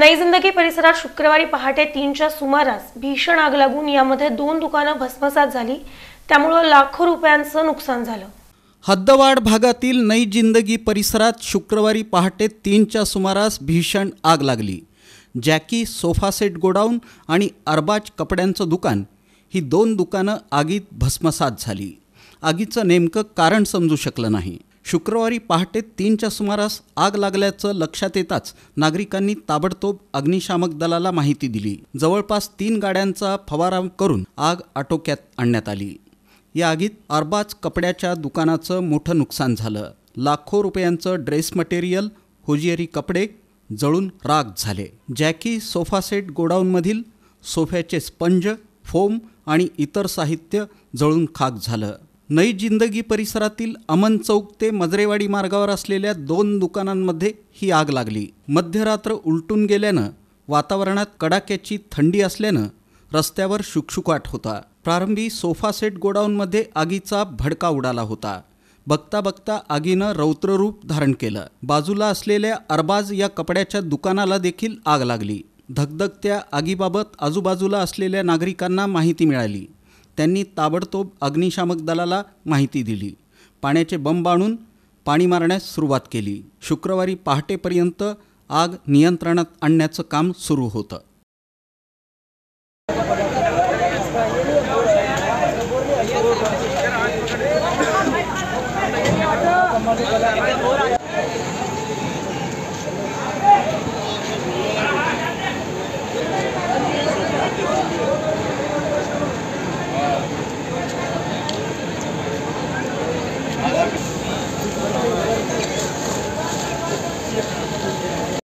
जिंदगी परिसरात शुक्रवारी पहाटे तीनच्या सुमारास भीषण आग लागून यामध्ये दोन दुकानं भस्मसात झाली त्यामुळं लाखो रुपयांचं नुकसान झालं हद्दवाड भागातील नई जिंदगी परिसरात शुक्रवारी पहाटे तीनच्या सुमारास भीषण आग लागली जॅकी सोफा सेट गोडाऊन आणि अरबाज कपड्यांचं दुकान ही दोन दुकानं आगीत भस्मसात झाली आगीचं नेमकं कारण समजू शकलं नाही शुक्रवारी पहाटे तीनच्या सुमारास आग लागल्याचं लक्षात येताच नागरिकांनी ताबडतोब अग्निशामक दलाला माहिती दिली जवळपास तीन गाड्यांचा फवारा करून आग आटोक्यात आणण्यात आली या आगीत अरबाज कपड्याच्या दुकानाचं मोठं नुकसान झालं लाखो रुपयांचं ड्रेस मटेरियल होजियरी कपडे जळून राग झाले जॅकी सोफासेट गोडाऊनमधील सोफ्याचे स्पंज फोम आणि इतर साहित्य जळून खाक झालं नई जिंदगी परिसरातील अमन चौक ते मजरेवाडी मार्गावर असलेल्या दोन दुकानांमध्ये ही आग लागली मध्यरात्र उलटून गेल्यानं वातावरणात कडाक्याची थंडी असल्यानं रस्त्यावर शुकशुकाट होता प्रारंभी सोफा सेट गोडाऊनमध्ये आगीचा भडका उडाला होता बघता बघता आगीनं रौद्ररूप धारण केलं बाजूला असलेल्या अरबाज या कपड्याच्या दुकानाला देखील आग लागली धगधगत्या आगीबाबत आजूबाजूला असलेल्या नागरिकांना माहिती मिळाली त्यांनी ताबडतोब अग्निशामक दलाला माहिती दिली पाण्याचे बंब आणून पाणी मारण्यास सुरुवात केली शुक्रवारी पहाटेपर्यंत आग नियंत्रणात आणण्याचं काम सुरू होतं